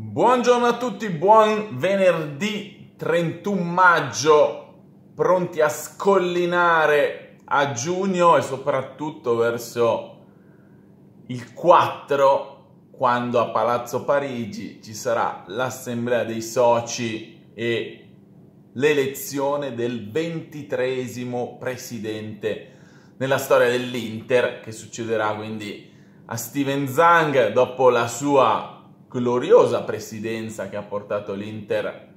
Buongiorno a tutti, buon venerdì 31 maggio, pronti a scollinare a giugno e soprattutto verso il 4 quando a Palazzo Parigi ci sarà l'assemblea dei soci e l'elezione del ventitresimo presidente nella storia dell'Inter che succederà quindi a Steven Zang dopo la sua gloriosa presidenza che ha portato l'Inter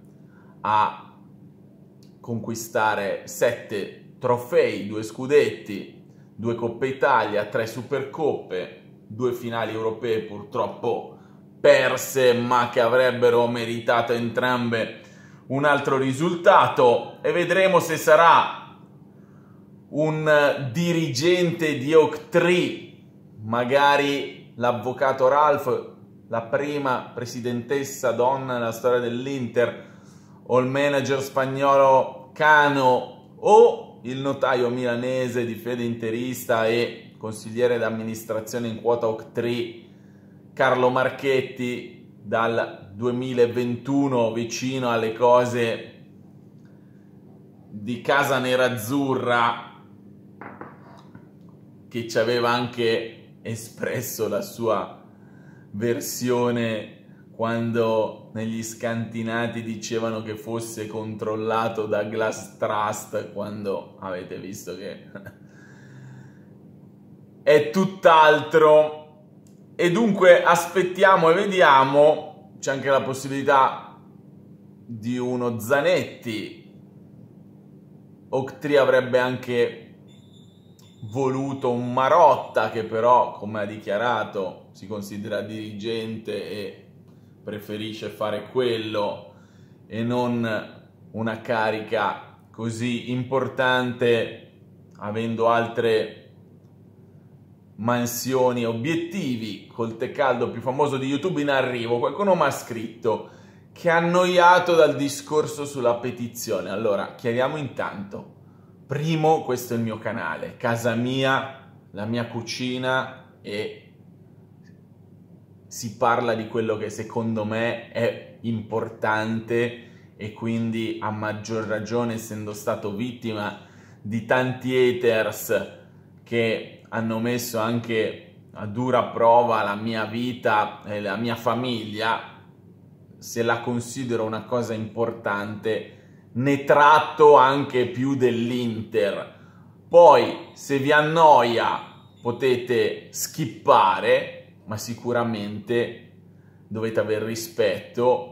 a conquistare sette trofei, due scudetti, due Coppe Italia, tre Supercoppe, due finali europee purtroppo perse ma che avrebbero meritato entrambe un altro risultato e vedremo se sarà un dirigente di Oak magari l'avvocato Ralph la prima presidentessa donna nella storia dell'Inter, o il manager spagnolo Cano, o il notaio milanese di fede interista e consigliere d'amministrazione in quota oc Carlo Marchetti dal 2021 vicino alle cose di Casa Nerazzurra che ci aveva anche espresso la sua versione quando negli scantinati dicevano che fosse controllato da Glass Trust, quando avete visto che è tutt'altro. E dunque aspettiamo e vediamo, c'è anche la possibilità di uno Zanetti. Octri avrebbe anche voluto un Marotta che però, come ha dichiarato, si considera dirigente e preferisce fare quello e non una carica così importante avendo altre mansioni obiettivi col te caldo più famoso di YouTube in arrivo. Qualcuno mi ha scritto che è annoiato dal discorso sulla petizione. Allora, chiariamo intanto. Primo, questo è il mio canale, casa mia, la mia cucina e si parla di quello che secondo me è importante e quindi a maggior ragione essendo stato vittima di tanti haters che hanno messo anche a dura prova la mia vita e la mia famiglia, se la considero una cosa importante, ne tratto anche più dell'Inter. Poi, se vi annoia, potete skippare, ma sicuramente dovete aver rispetto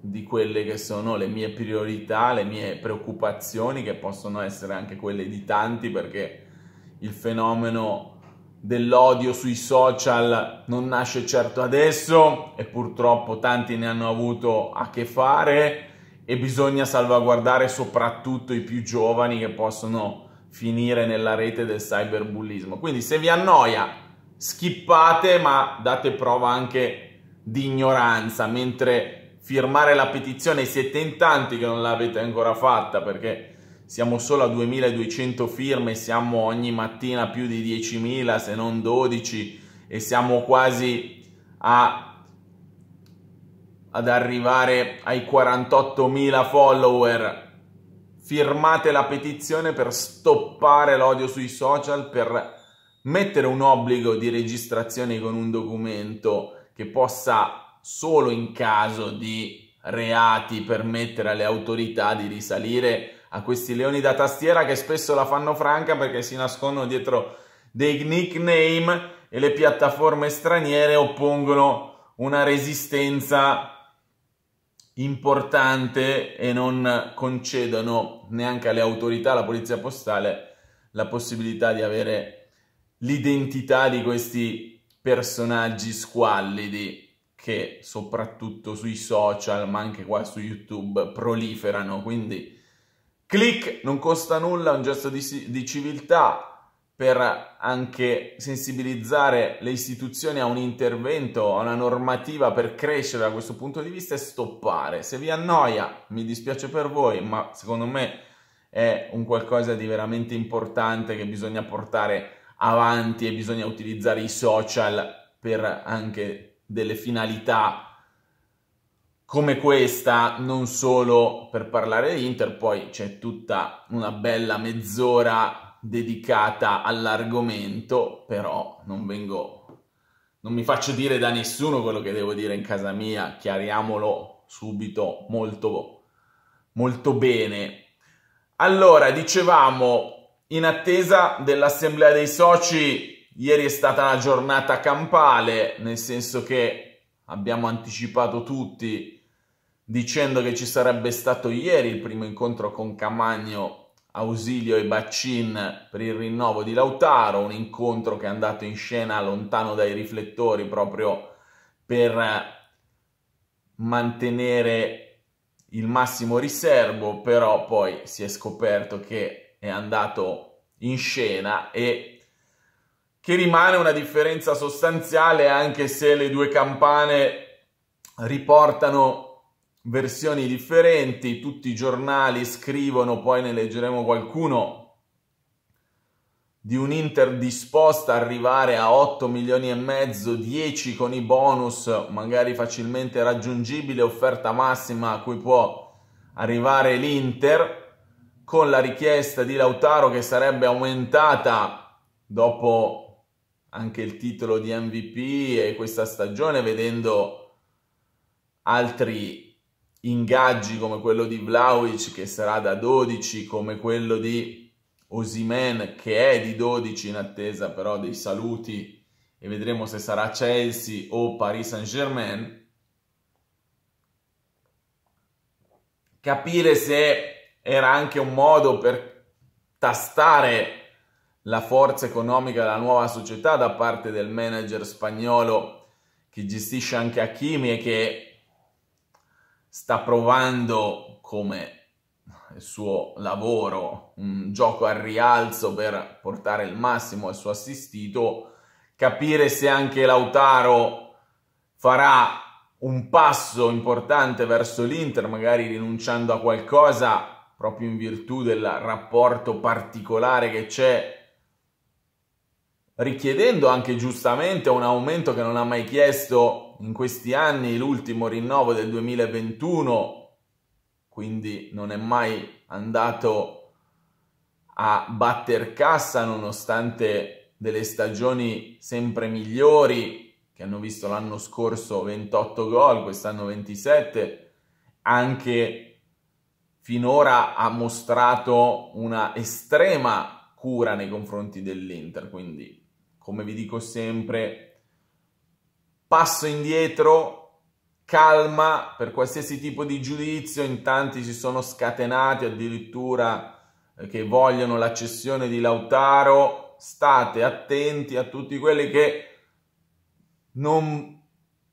di quelle che sono le mie priorità, le mie preoccupazioni, che possono essere anche quelle di tanti, perché il fenomeno dell'odio sui social non nasce certo adesso e purtroppo tanti ne hanno avuto a che fare e bisogna salvaguardare soprattutto i più giovani che possono finire nella rete del cyberbullismo. Quindi se vi annoia schippate ma date prova anche di ignoranza, mentre firmare la petizione siete in tanti che non l'avete ancora fatta perché siamo solo a 2200 firme, siamo ogni mattina più di 10.000 se non 12 e siamo quasi a, ad arrivare ai 48.000 follower firmate la petizione per stoppare l'odio sui social, per mettere un obbligo di registrazione con un documento che possa solo in caso di reati permettere alle autorità di risalire a questi leoni da tastiera che spesso la fanno franca perché si nascondono dietro dei nickname e le piattaforme straniere oppongono una resistenza importante e non concedono neanche alle autorità, alla polizia postale, la possibilità di avere l'identità di questi personaggi squallidi che soprattutto sui social, ma anche qua su YouTube, proliferano. Quindi click, non costa nulla, è un gesto di, di civiltà per anche sensibilizzare le istituzioni a un intervento, a una normativa per crescere da questo punto di vista e stoppare. Se vi annoia, mi dispiace per voi, ma secondo me è un qualcosa di veramente importante che bisogna portare avanti e bisogna utilizzare i social per anche delle finalità come questa, non solo per parlare di Inter, poi c'è tutta una bella mezz'ora dedicata all'argomento, però non vengo, non mi faccio dire da nessuno quello che devo dire in casa mia, chiariamolo subito molto, molto bene. Allora, dicevamo, in attesa dell'assemblea dei soci, ieri è stata una giornata campale, nel senso che abbiamo anticipato tutti dicendo che ci sarebbe stato ieri il primo incontro con Camagno, Ausilio e Baccin per il rinnovo di Lautaro, un incontro che è andato in scena lontano dai riflettori proprio per mantenere il massimo riservo, però poi si è scoperto che è andato in scena e che rimane una differenza sostanziale anche se le due campane riportano versioni differenti, tutti i giornali scrivono, poi ne leggeremo qualcuno, di un'Inter disposta a arrivare a 8 milioni e mezzo, 10 con i bonus, magari facilmente raggiungibile, offerta massima a cui può arrivare l'Inter con la richiesta di Lautaro che sarebbe aumentata dopo anche il titolo di MVP e questa stagione, vedendo altri ingaggi come quello di Vlaovic che sarà da 12, come quello di Osimen che è di 12 in attesa però dei saluti e vedremo se sarà Chelsea o Paris Saint-Germain. Capire se era anche un modo per tastare la forza economica della nuova società da parte del manager spagnolo che gestisce anche Hakimi e che sta provando come il suo lavoro, un gioco al rialzo per portare il massimo al suo assistito, capire se anche Lautaro farà un passo importante verso l'Inter, magari rinunciando a qualcosa proprio in virtù del rapporto particolare che c'è, richiedendo anche giustamente un aumento che non ha mai chiesto in questi anni, l'ultimo rinnovo del 2021, quindi non è mai andato a batter cassa nonostante delle stagioni sempre migliori che hanno visto l'anno scorso 28 gol, quest'anno 27, anche finora ha mostrato una estrema cura nei confronti dell'Inter, quindi come vi dico sempre, passo indietro, calma per qualsiasi tipo di giudizio, in tanti si sono scatenati addirittura eh, che vogliono la cessione di Lautaro, state attenti a tutti quelli che non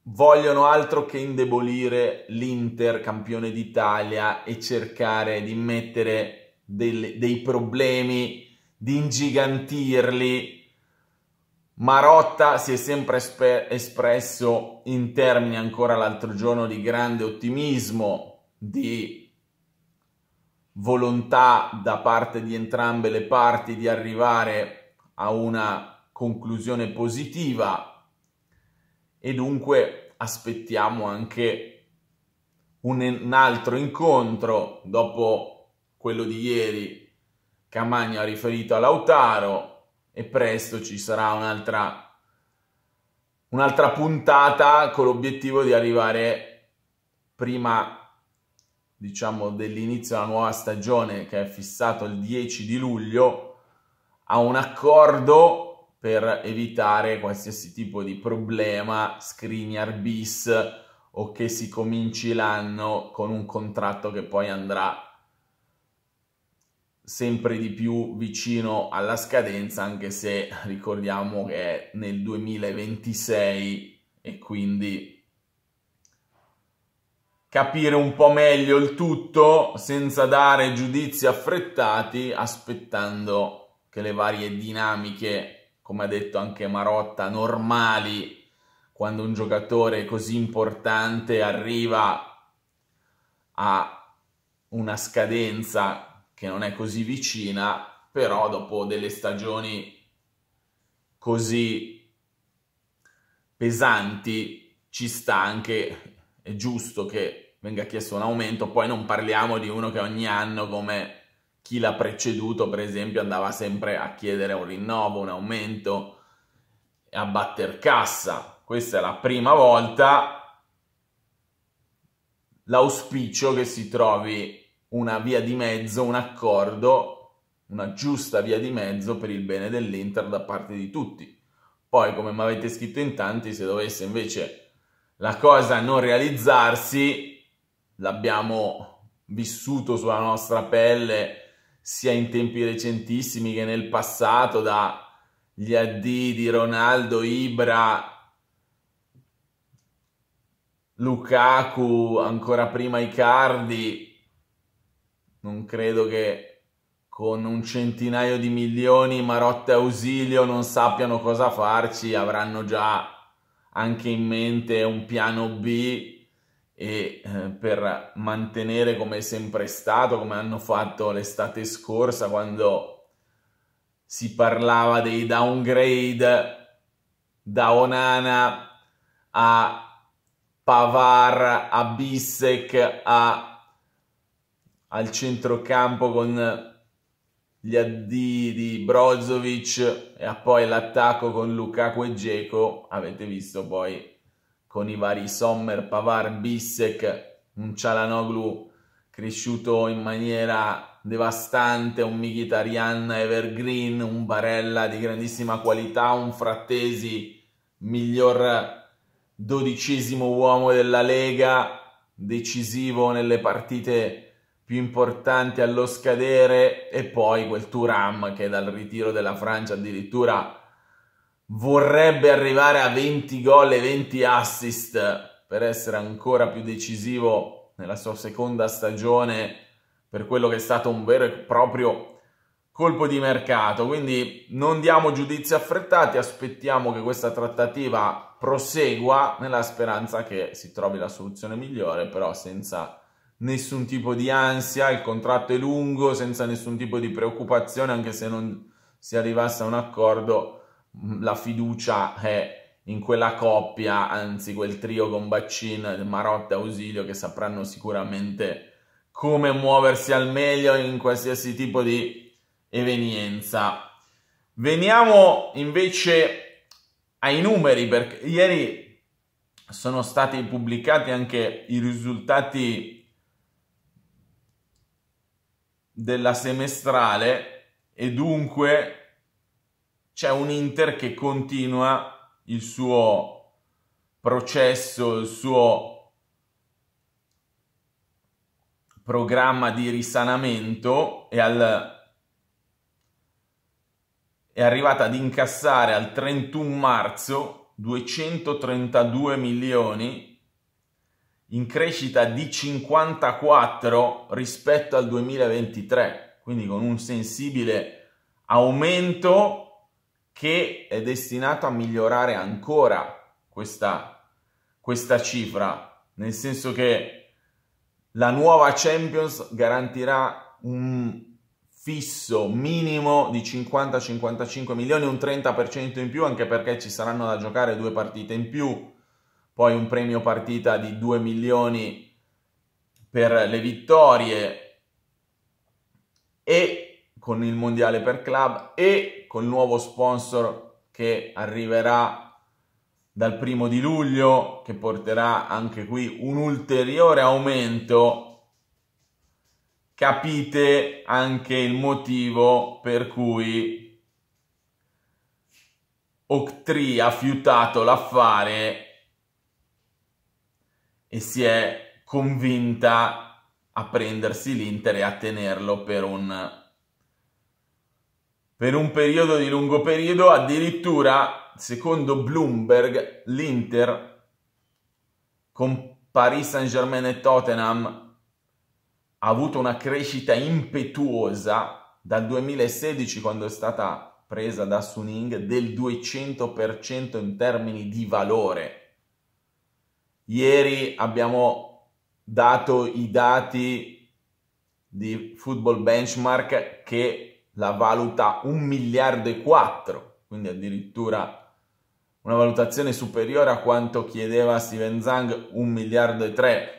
vogliono altro che indebolire l'Inter campione d'Italia e cercare di mettere del, dei problemi, di ingigantirli. Marotta si è sempre esper- espresso in termini ancora l'altro giorno di grande ottimismo, di volontà da parte di entrambe le parti di arrivare a una conclusione positiva e dunque aspettiamo anche un, un altro incontro dopo quello di ieri Camagno ha riferito a Lautaro e presto ci sarà un'altra un'altra puntata con l'obiettivo di arrivare prima diciamo dell'inizio della nuova stagione che è fissato il 10 di luglio a un accordo per evitare qualsiasi tipo di problema, screener bis o che si cominci l'anno con un contratto che poi andrà sempre di più vicino alla scadenza, anche se ricordiamo che è nel 2026 e quindi capire un po' meglio il tutto senza dare giudizi affrettati, aspettando che le varie dinamiche come ha detto anche Marotta, normali quando un giocatore così importante arriva a una scadenza che non è così vicina, però dopo delle stagioni così pesanti ci sta anche, è giusto che venga chiesto un aumento, poi non parliamo di uno che ogni anno come chi l'ha preceduto, per esempio, andava sempre a chiedere un rinnovo, un aumento, a batter cassa. Questa è la prima volta. L'auspicio che si trovi una via di mezzo, un accordo, una giusta via di mezzo per il bene dell'Inter da parte di tutti. Poi, come mi avete scritto in tanti, se dovesse invece la cosa non realizzarsi, l'abbiamo vissuto sulla nostra pelle sia in tempi recentissimi che nel passato, da gli addi di Ronaldo, Ibra, Lukaku, ancora prima Icardi, non credo che con un centinaio di milioni Marotta e Ausilio non sappiano cosa farci, avranno già anche in mente un piano B e eh, per mantenere come è sempre stato, come hanno fatto l'estate scorsa quando si parlava dei downgrade da Onana a Pavar, a Bissek, a, al centrocampo con gli addi di Brozovic e poi l'attacco con Lukaku e Geco, avete visto poi con i vari Sommer, Pavar, Bissek, un Cialanoglu cresciuto in maniera devastante, un Mkhitaryan Evergreen, un Barella di grandissima qualità, un Frattesi miglior dodicesimo uomo della Lega, decisivo nelle partite più importanti allo scadere e poi quel Turam che dal ritiro della Francia addirittura vorrebbe arrivare a 20 gol e 20 assist per essere ancora più decisivo nella sua seconda stagione per quello che è stato un vero e proprio colpo di mercato. Quindi non diamo giudizi affrettati, aspettiamo che questa trattativa prosegua nella speranza che si trovi la soluzione migliore, però senza nessun tipo di ansia, il contratto è lungo, senza nessun tipo di preoccupazione, anche se non si arrivasse a un accordo la fiducia è in quella coppia, anzi quel trio con Baccin, Marotta e Ausilio che sapranno sicuramente come muoversi al meglio in qualsiasi tipo di evenienza. Veniamo invece ai numeri perché ieri sono stati pubblicati anche i risultati della semestrale e dunque c'è un Inter che continua il suo processo, il suo programma di risanamento e al è arrivata ad incassare al 31 marzo 232 milioni in crescita di 54 rispetto al 2023, quindi con un sensibile aumento che è destinato a migliorare ancora questa, questa cifra, nel senso che la nuova Champions garantirà un fisso minimo di 50-55 milioni, un 30% in più, anche perché ci saranno da giocare due partite in più, poi un premio partita di 2 milioni per le vittorie e con il mondiale per club e col nuovo sponsor che arriverà dal primo di luglio che porterà anche qui un ulteriore aumento capite anche il motivo per cui Octree ha fiutato l'affare e si è convinta a prendersi l'Inter e a tenerlo per un per un periodo di lungo periodo, addirittura, secondo Bloomberg, l'Inter con Paris Saint-Germain e Tottenham ha avuto una crescita impetuosa dal 2016 quando è stata presa da Suning del 200% in termini di valore. Ieri abbiamo dato i dati di Football Benchmark che la valuta 1 miliardo e 4, quindi addirittura una valutazione superiore a quanto chiedeva Steven Zang, 1 miliardo e 3,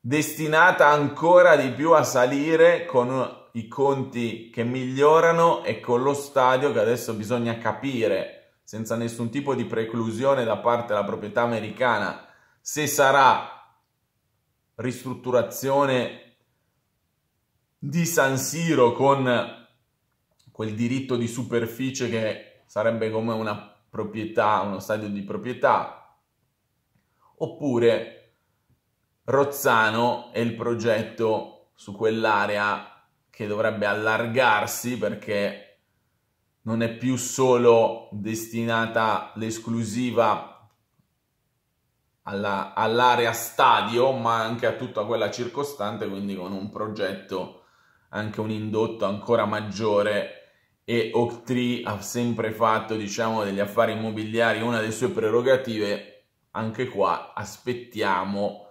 destinata ancora di più a salire con i conti che migliorano e con lo stadio che adesso bisogna capire senza nessun tipo di preclusione da parte della proprietà americana se sarà ristrutturazione di San Siro con quel diritto di superficie che sarebbe come una proprietà, uno stadio di proprietà, oppure Rozzano e il progetto su quell'area che dovrebbe allargarsi perché non è più solo destinata l'esclusiva alla, all'area stadio, ma anche a tutta quella circostante, quindi con un progetto, anche un indotto ancora maggiore e Octree ha sempre fatto diciamo degli affari immobiliari una delle sue prerogative anche qua aspettiamo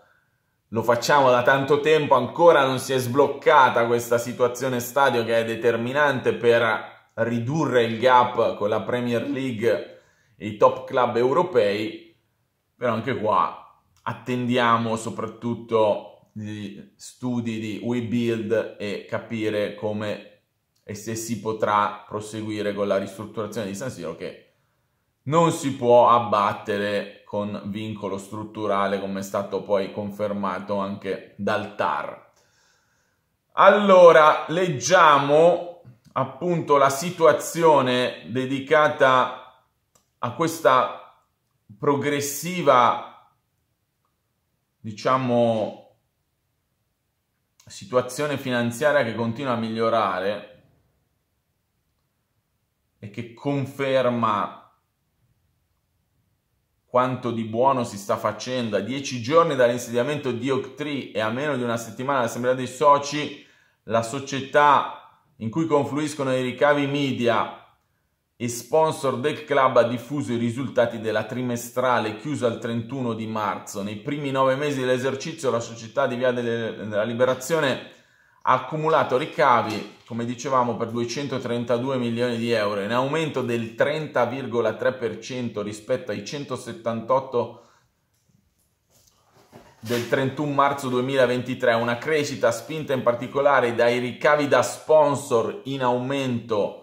lo facciamo da tanto tempo ancora non si è sbloccata questa situazione stadio che è determinante per ridurre il gap con la Premier League e i top club europei però anche qua attendiamo soprattutto gli studi di WeBuild e capire come e se si potrà proseguire con la ristrutturazione di San Siro che non si può abbattere con vincolo strutturale come è stato poi confermato anche dal TAR. Allora, leggiamo appunto la situazione dedicata a questa progressiva, diciamo, situazione finanziaria che continua a migliorare e che conferma quanto di buono si sta facendo. A dieci giorni dall'insediamento di Octree e a meno di una settimana dall'assemblea dei soci, la società in cui confluiscono i ricavi media e sponsor del club ha diffuso i risultati della trimestrale chiusa il 31 di marzo. Nei primi nove mesi dell'esercizio la società di Via della Liberazione ha accumulato ricavi, come dicevamo, per 232 milioni di euro, in aumento del 30,3% rispetto ai 178 del 31 marzo 2023, una crescita spinta in particolare dai ricavi da sponsor in aumento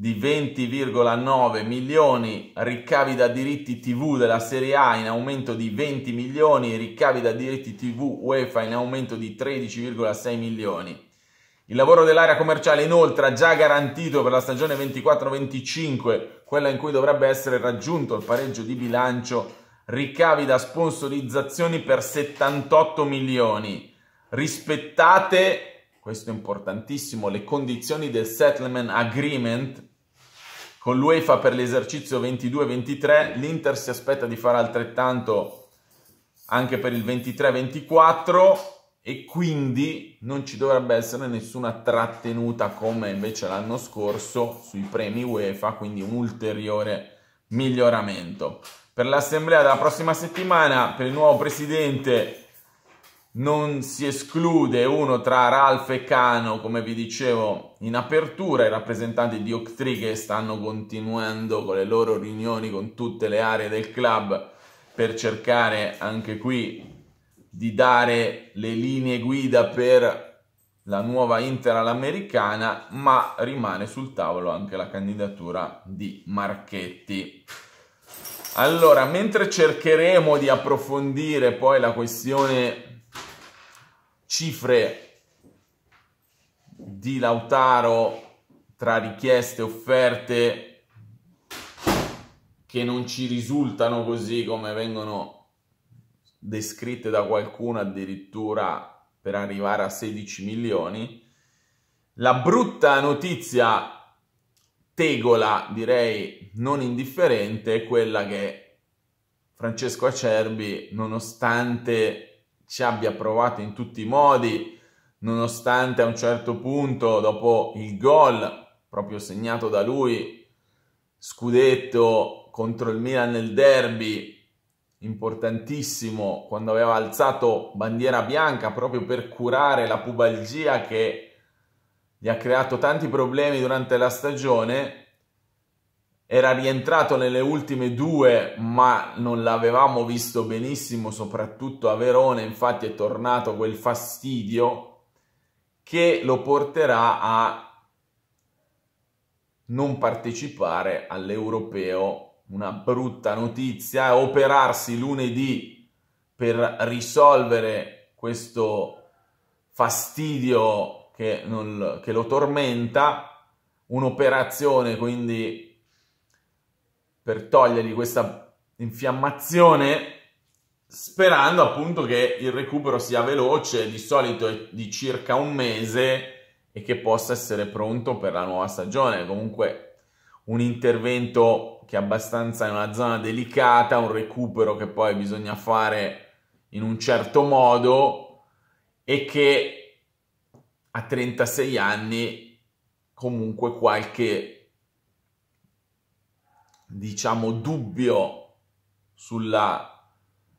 di 20,9 milioni, ricavi da diritti TV della Serie A in aumento di 20 milioni, ricavi da diritti TV UEFA in aumento di 13,6 milioni. Il lavoro dell'area commerciale inoltre ha già garantito per la stagione 24-25, quella in cui dovrebbe essere raggiunto il pareggio di bilancio, ricavi da sponsorizzazioni per 78 milioni. Rispettate questo è importantissimo, le condizioni del settlement agreement con l'UEFA per l'esercizio 22-23, l'Inter si aspetta di fare altrettanto anche per il 23-24 e quindi non ci dovrebbe essere nessuna trattenuta come invece l'anno scorso sui premi UEFA, quindi un ulteriore miglioramento. Per l'assemblea della prossima settimana, per il nuovo presidente non si esclude uno tra Ralph e Cano, come vi dicevo in apertura, i rappresentanti di Octree che stanno continuando con le loro riunioni con tutte le aree del club per cercare anche qui di dare le linee guida per la nuova Inter all'americana, ma rimane sul tavolo anche la candidatura di Marchetti. Allora, mentre cercheremo di approfondire poi la questione cifre di Lautaro tra richieste e offerte che non ci risultano così come vengono descritte da qualcuno addirittura per arrivare a 16 milioni. La brutta notizia tegola, direi non indifferente, è quella che Francesco Acerbi, nonostante ci abbia provato in tutti i modi, nonostante a un certo punto, dopo il gol proprio segnato da lui, scudetto contro il Milan nel derby, importantissimo, quando aveva alzato bandiera bianca proprio per curare la pubalgia che gli ha creato tanti problemi durante la stagione, era rientrato nelle ultime due, ma non l'avevamo visto benissimo, soprattutto a Verona, infatti è tornato quel fastidio che lo porterà a non partecipare all'europeo, una brutta notizia, operarsi lunedì per risolvere questo fastidio che, non, che lo tormenta, un'operazione quindi per togliergli questa infiammazione sperando appunto che il recupero sia veloce, di solito è di circa un mese e che possa essere pronto per la nuova stagione. Comunque un intervento che è abbastanza in una zona delicata, un recupero che poi bisogna fare in un certo modo e che a 36 anni comunque qualche diciamo, dubbio sulla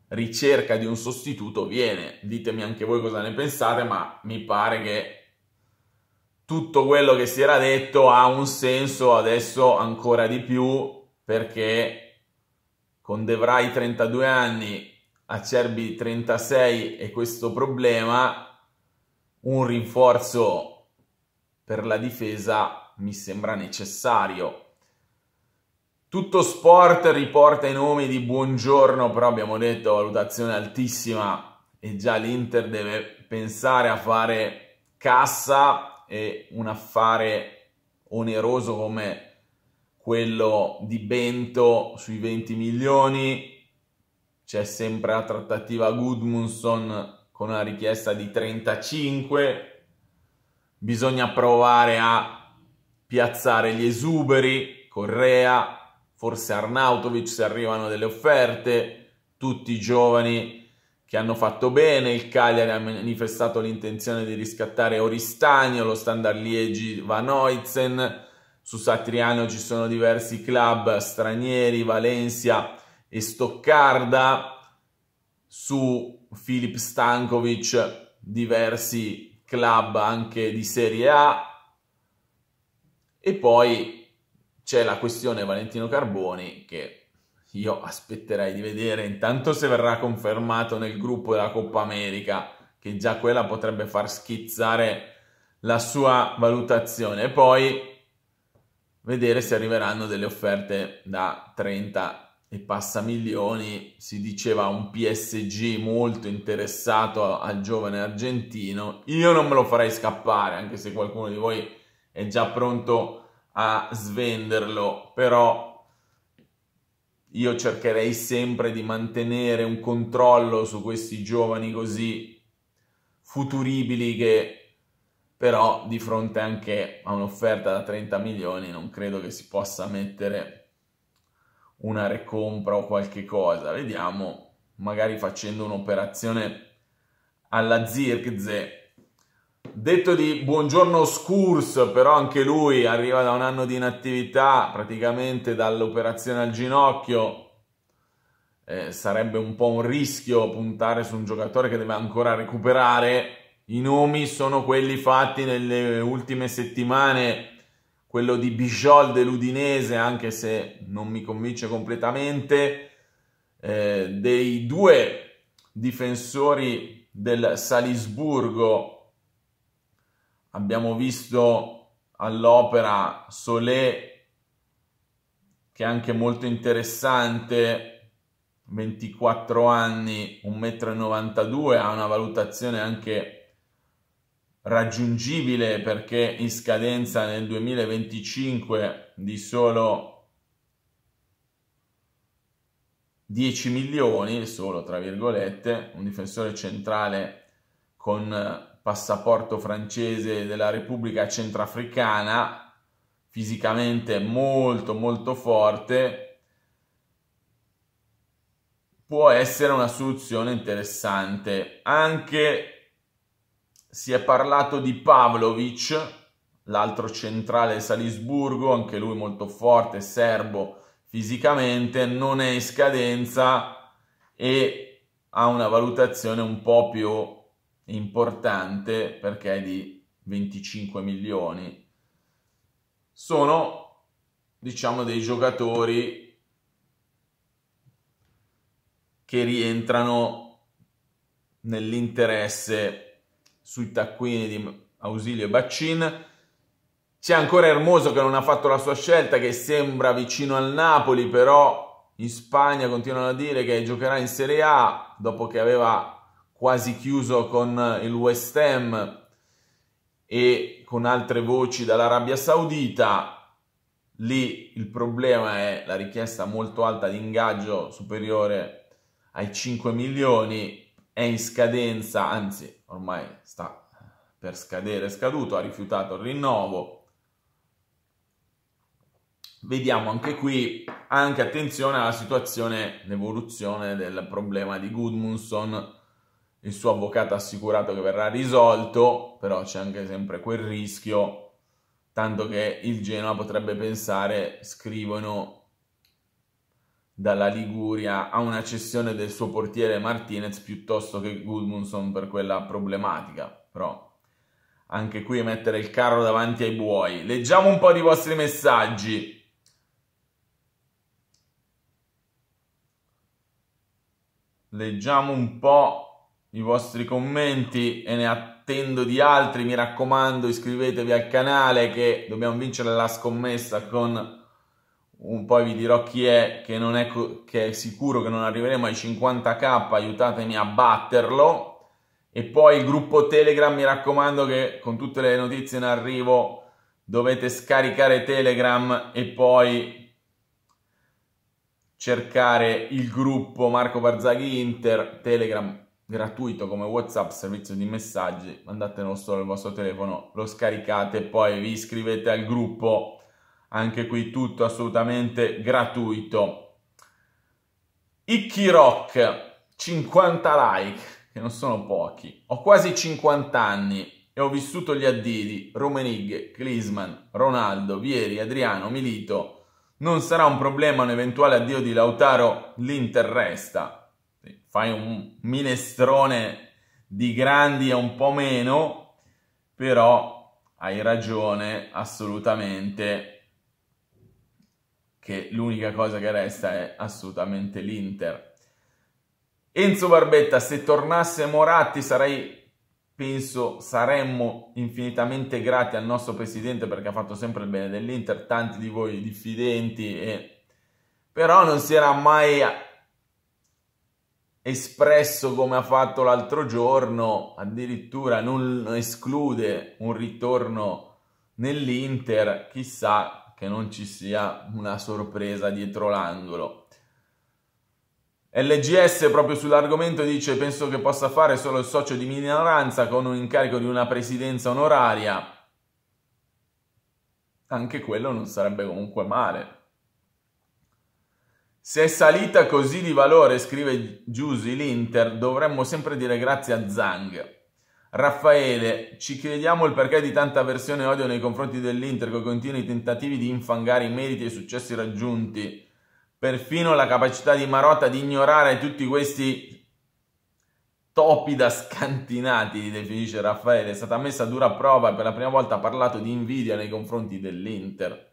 ricerca di un sostituto viene. Ditemi anche voi cosa ne pensate, ma mi pare che tutto quello che si era detto ha un senso adesso ancora di più perché con De Vrij 32 anni, Acerbi 36 e questo problema, un rinforzo per la difesa mi sembra necessario. Tutto Sport riporta i nomi di Buongiorno, però abbiamo detto valutazione altissima e già l'Inter deve pensare a fare cassa e un affare oneroso come quello di Bento sui 20 milioni. C'è sempre la trattativa Goodmunson con una richiesta di 35. Bisogna provare a piazzare gli esuberi, Correa, forse Arnautovic se arrivano delle offerte, tutti i giovani che hanno fatto bene, il Cagliari ha manifestato l'intenzione di riscattare Oristagno, lo Standard Liegi Van Oizen, su Satriano ci sono diversi club stranieri, Valencia e Stoccarda, su Filip Stankovic diversi club anche di Serie A e poi c'è la questione Valentino Carboni che io aspetterei di vedere intanto se verrà confermato nel gruppo della Coppa America, che già quella potrebbe far schizzare la sua valutazione. E poi vedere se arriveranno delle offerte da 30 e passa milioni. Si diceva un PSG molto interessato al giovane argentino. Io non me lo farei scappare, anche se qualcuno di voi è già pronto a svenderlo, però io cercherei sempre di mantenere un controllo su questi giovani così futuribili che però di fronte anche a un'offerta da 30 milioni non credo che si possa mettere una recompra o qualche cosa. Vediamo, magari facendo un'operazione alla Zirkze Detto di buongiorno Scurs, però anche lui arriva da un anno di inattività, praticamente dall'operazione al ginocchio. Eh, sarebbe un po' un rischio puntare su un giocatore che deve ancora recuperare. I nomi sono quelli fatti nelle ultime settimane, quello di Bijol dell'Udinese, anche se non mi convince completamente, eh, dei due difensori del Salisburgo Abbiamo visto all'opera Solé, che è anche molto interessante, 24 anni, 1,92 m, ha una valutazione anche raggiungibile perché in scadenza nel 2025 di solo 10 milioni, solo tra virgolette, un difensore centrale con passaporto francese della Repubblica Centrafricana, fisicamente molto molto forte, può essere una soluzione interessante. Anche si è parlato di Pavlovic, l'altro centrale Salisburgo, anche lui molto forte, serbo fisicamente, non è in scadenza e ha una valutazione un po' più importante perché è di 25 milioni. Sono, diciamo, dei giocatori che rientrano nell'interesse sui taccuini di Ausilio e Baccin. C'è ancora Hermoso che non ha fatto la sua scelta, che sembra vicino al Napoli, però in Spagna continuano a dire che giocherà in Serie A dopo che aveva quasi chiuso con il West Ham e con altre voci dall'Arabia Saudita. Lì il problema è la richiesta molto alta di ingaggio superiore ai 5 milioni, è in scadenza, anzi ormai sta per scadere, è scaduto, ha rifiutato il rinnovo. Vediamo anche qui, anche attenzione alla situazione, l'evoluzione del problema di Goodmunson il suo avvocato ha assicurato che verrà risolto, però c'è anche sempre quel rischio, tanto che il Genoa potrebbe pensare, scrivono dalla Liguria a una cessione del suo portiere Martinez piuttosto che Gudmundsson per quella problematica, però anche qui è mettere il carro davanti ai buoi. Leggiamo un po' di vostri messaggi. Leggiamo un po' i vostri commenti e ne attendo di altri. Mi raccomando, iscrivetevi al canale che dobbiamo vincere la scommessa con un poi vi dirò chi è che, non è, che è sicuro che non arriveremo ai 50k, aiutatemi a batterlo. E poi il gruppo Telegram, mi raccomando che con tutte le notizie in arrivo dovete scaricare Telegram e poi cercare il gruppo Marco Barzaghi Inter Telegram gratuito come WhatsApp servizio di messaggi, mandatelo solo al vostro telefono, lo scaricate e poi vi iscrivete al gruppo. Anche qui tutto assolutamente gratuito. Icky Rock 50 like, che non sono pochi. Ho quasi 50 anni e ho vissuto gli addiri Romenig, Klisman, Ronaldo, Vieri, Adriano, Milito. Non sarà un problema un eventuale addio di Lautaro, l'Inter resta fai un minestrone di grandi e un po' meno, però hai ragione assolutamente che l'unica cosa che resta è assolutamente l'Inter. Enzo Barbetta, se tornasse Moratti sarei penso saremmo infinitamente grati al nostro presidente perché ha fatto sempre il bene dell'Inter, tanti di voi diffidenti, e... però non si era mai espresso come ha fatto l'altro giorno, addirittura non esclude un ritorno nell'Inter, chissà che non ci sia una sorpresa dietro l'angolo. LGS proprio sull'argomento dice penso che possa fare solo il socio di minoranza con un incarico di una presidenza onoraria. Anche quello non sarebbe comunque male. Se è salita così di valore, scrive Giussi l'Inter, dovremmo sempre dire grazie a Zang. Raffaele, ci chiediamo il perché di tanta avversione e odio nei confronti dell'Inter con continui tentativi di infangare i meriti e i successi raggiunti. Perfino la capacità di Marotta di ignorare tutti questi topi da scantinati, li definisce Raffaele, è stata messa a dura prova e per la prima volta ha parlato di invidia nei confronti dell'Inter.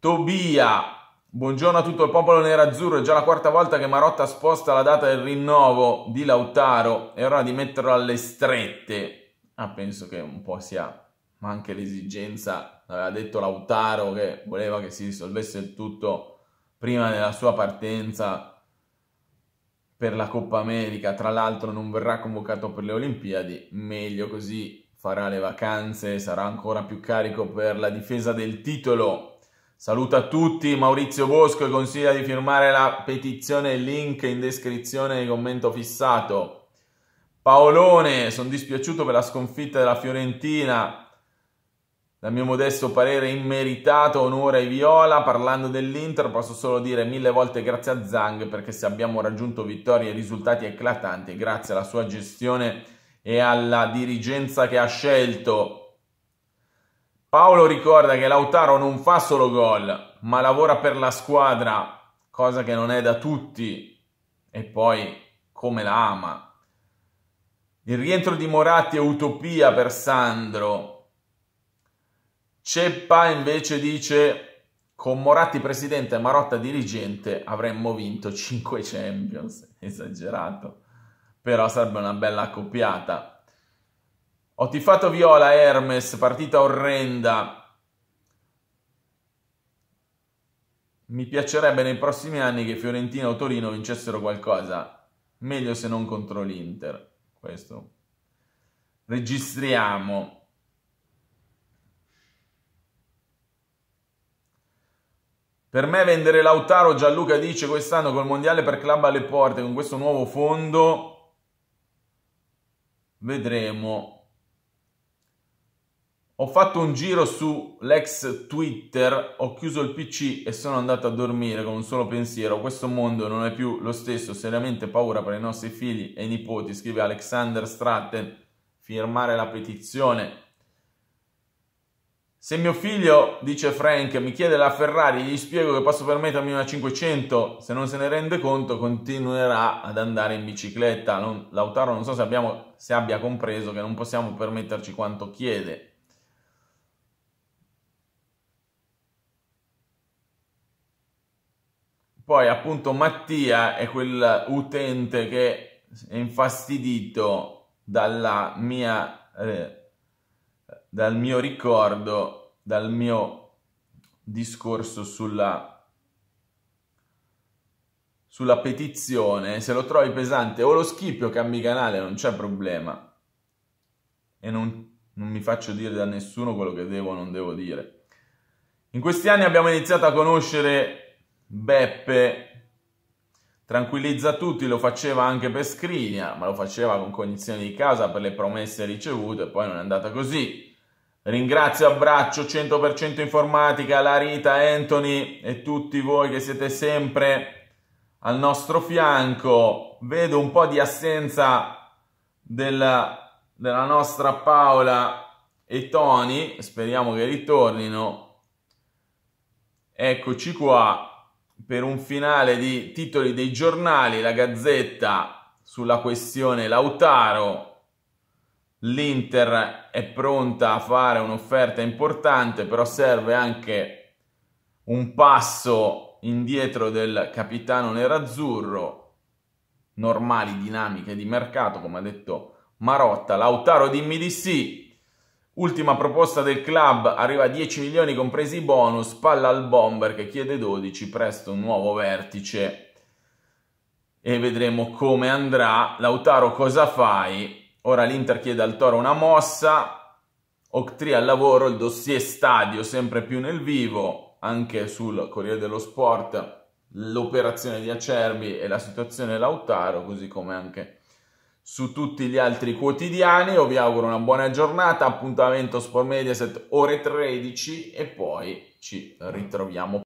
Tobia, Buongiorno a tutto il popolo nerazzurro, è già la quarta volta che Marotta sposta la data del rinnovo di Lautaro, è ora di metterlo alle strette. Ah, penso che un po' sia, ma anche l'esigenza, aveva detto Lautaro che voleva che si risolvesse il tutto prima della sua partenza per la Coppa America, tra l'altro non verrà convocato per le Olimpiadi, meglio così farà le vacanze, sarà ancora più carico per la difesa del titolo Saluto a tutti, Maurizio Bosco e consiglia di firmare la petizione, link in descrizione e commento fissato. Paolone, sono dispiaciuto per la sconfitta della Fiorentina, dal mio modesto parere immeritato onore ai Viola, parlando dell'Inter posso solo dire mille volte grazie a Zang perché se abbiamo raggiunto vittorie e risultati eclatanti grazie alla sua gestione e alla dirigenza che ha scelto. Paolo ricorda che Lautaro non fa solo gol, ma lavora per la squadra, cosa che non è da tutti, e poi come la ama. Il rientro di Moratti è utopia per Sandro. Ceppa invece dice con Moratti presidente e Marotta dirigente avremmo vinto 5 Champions, esagerato, però sarebbe una bella accoppiata. Ho tifato Viola Hermes, partita orrenda. Mi piacerebbe nei prossimi anni che Fiorentina o Torino vincessero qualcosa, meglio se non contro l'Inter. Questo registriamo. Per me vendere Lautaro, Gianluca dice quest'anno col mondiale per club alle porte, con questo nuovo fondo, vedremo. Ho fatto un giro su l'ex Twitter, ho chiuso il PC e sono andato a dormire con un solo pensiero. Questo mondo non è più lo stesso, seriamente paura per i nostri figli e nipoti, scrive Alexander Stratten. Firmare la petizione. Se mio figlio, dice Frank, mi chiede la Ferrari, gli spiego che posso permettermi una 500, se non se ne rende conto continuerà ad andare in bicicletta. Non, Lautaro non so se, abbiamo, se abbia compreso che non possiamo permetterci quanto chiede. Poi appunto Mattia è quell'utente che è infastidito dalla mia, eh, dal mio ricordo, dal mio discorso sulla, sulla petizione. Se lo trovi pesante o lo schippi o cambi canale, non c'è problema. E non, non mi faccio dire da nessuno quello che devo o non devo dire. In questi anni abbiamo iniziato a conoscere Beppe tranquillizza tutti, lo faceva anche per Scrinia, ma lo faceva con cognizione di causa per le promesse ricevute, poi non è andata così. Ringrazio abbraccio 100% informatica, Larita, Anthony e tutti voi che siete sempre al nostro fianco. Vedo un po' di assenza della, della nostra Paola e Tony, speriamo che ritornino. Eccoci qua, per un finale di titoli dei giornali, la Gazzetta sulla questione Lautaro, l'Inter è pronta a fare un'offerta importante, però serve anche un passo indietro del capitano nerazzurro, normali dinamiche di mercato, come ha detto Marotta, Lautaro dimmi di sì, Ultima proposta del club, arriva a 10 milioni compresi i bonus, palla al bomber che chiede 12, presto un nuovo vertice e vedremo come andrà. Lautaro cosa fai? Ora l'Inter chiede al Toro una mossa, Octri al lavoro, il dossier stadio sempre più nel vivo, anche sul Corriere dello Sport l'operazione di Acerbi e la situazione Lautaro, così come anche su tutti gli altri quotidiani. Io vi auguro una buona giornata, appuntamento Sport Mediaset ore 13 e poi ci ritroviamo.